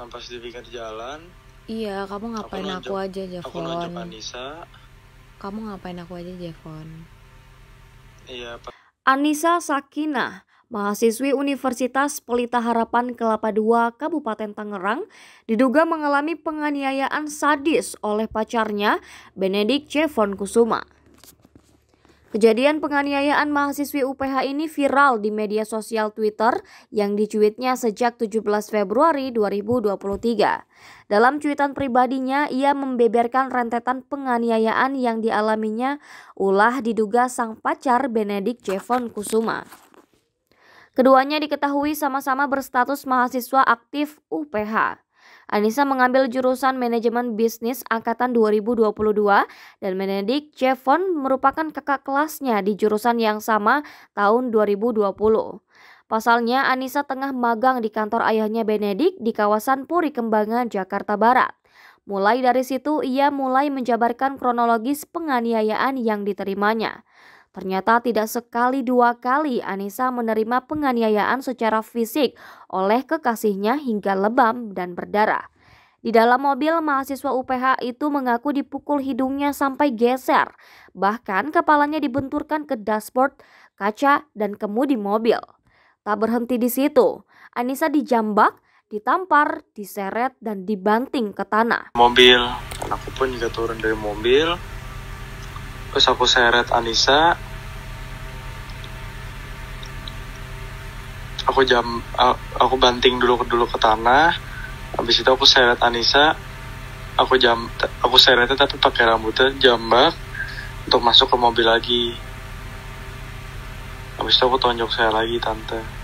Nampas di pinggir jalan. Iya, kamu ngapain aku, aku aja, Jevon? Aku nunjuk Anissa. Kamu ngapain aku aja, Jevon? Iya, Pak. Anissa Sakinah, mahasiswi Universitas Pelita Harapan Kelapa II Kabupaten Tangerang, diduga mengalami penganiayaan sadis oleh pacarnya, Benedik Jevon Kusuma. Kejadian penganiayaan mahasiswi UPH ini viral di media sosial Twitter yang dicuitnya sejak 17 Februari 2023. Dalam cuitan pribadinya, ia membeberkan rentetan penganiayaan yang dialaminya ulah diduga sang pacar Benedik Jevon Kusuma. Keduanya diketahui sama-sama berstatus mahasiswa aktif UPH. Anissa mengambil jurusan manajemen bisnis angkatan 2022 dan Benedik Chevon merupakan kakak kelasnya di jurusan yang sama tahun 2020. Pasalnya, Anissa tengah magang di kantor ayahnya Benedik di kawasan Puri Kembangan, Jakarta Barat. Mulai dari situ, ia mulai menjabarkan kronologis penganiayaan yang diterimanya. Ternyata tidak sekali dua kali Anissa menerima penganiayaan secara fisik oleh kekasihnya hingga lebam dan berdarah. Di dalam mobil, mahasiswa UPH itu mengaku dipukul hidungnya sampai geser. Bahkan kepalanya dibenturkan ke dashboard, kaca, dan kemudi mobil. Tak berhenti di situ, Anissa dijambak, ditampar, diseret, dan dibanting ke tanah. Mobil, aku pun juga turun dari mobil terus aku seret Anissa aku jam aku banting dulu dulu ke tanah habis itu aku seret Anissa aku jam aku seretnya tapi pakai rambutnya jambak untuk masuk ke mobil lagi habis itu aku tonjok saya lagi tante